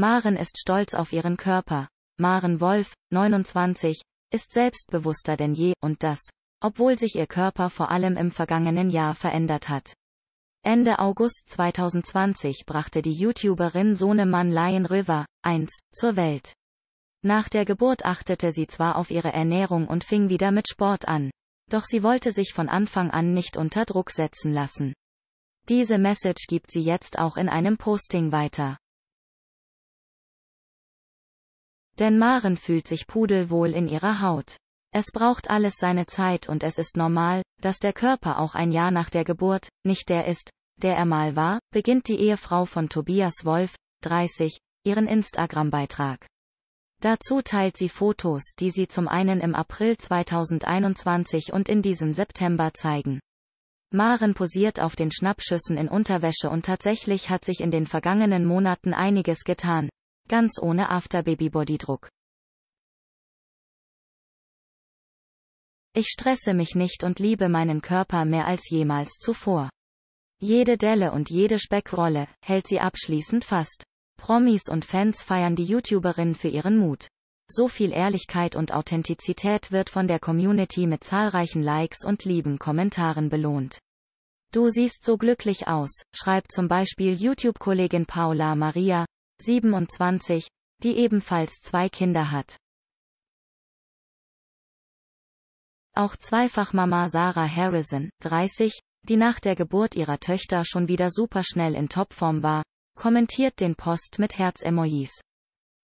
Maren ist stolz auf ihren Körper. Maren Wolf, 29, ist selbstbewusster denn je, und das, obwohl sich ihr Körper vor allem im vergangenen Jahr verändert hat. Ende August 2020 brachte die YouTuberin Sohnemann Lion River 1 zur Welt. Nach der Geburt achtete sie zwar auf ihre Ernährung und fing wieder mit Sport an, doch sie wollte sich von Anfang an nicht unter Druck setzen lassen. Diese Message gibt sie jetzt auch in einem Posting weiter. Denn Maren fühlt sich pudelwohl in ihrer Haut. Es braucht alles seine Zeit und es ist normal, dass der Körper auch ein Jahr nach der Geburt nicht der ist, der er mal war, beginnt die Ehefrau von Tobias Wolf, 30, ihren Instagram-Beitrag. Dazu teilt sie Fotos, die sie zum einen im April 2021 und in diesem September zeigen. Maren posiert auf den Schnappschüssen in Unterwäsche und tatsächlich hat sich in den vergangenen Monaten einiges getan, Ganz ohne afterbaby druck Ich stresse mich nicht und liebe meinen Körper mehr als jemals zuvor. Jede Delle und jede Speckrolle, hält sie abschließend fast. Promis und Fans feiern die YouTuberin für ihren Mut. So viel Ehrlichkeit und Authentizität wird von der Community mit zahlreichen Likes und lieben Kommentaren belohnt. Du siehst so glücklich aus, schreibt zum Beispiel YouTube-Kollegin Paula Maria, 27, die ebenfalls zwei Kinder hat. Auch Zweifachmama Sarah Harrison, 30, die nach der Geburt ihrer Töchter schon wieder superschnell in Topform war, kommentiert den Post mit Herz-Emojis.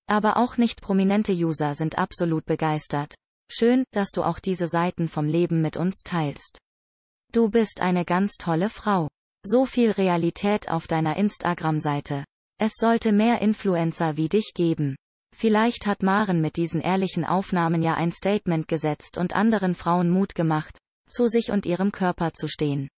Aber auch nicht prominente User sind absolut begeistert. Schön, dass du auch diese Seiten vom Leben mit uns teilst. Du bist eine ganz tolle Frau. So viel Realität auf deiner Instagram-Seite. Es sollte mehr Influencer wie dich geben. Vielleicht hat Maren mit diesen ehrlichen Aufnahmen ja ein Statement gesetzt und anderen Frauen Mut gemacht, zu sich und ihrem Körper zu stehen.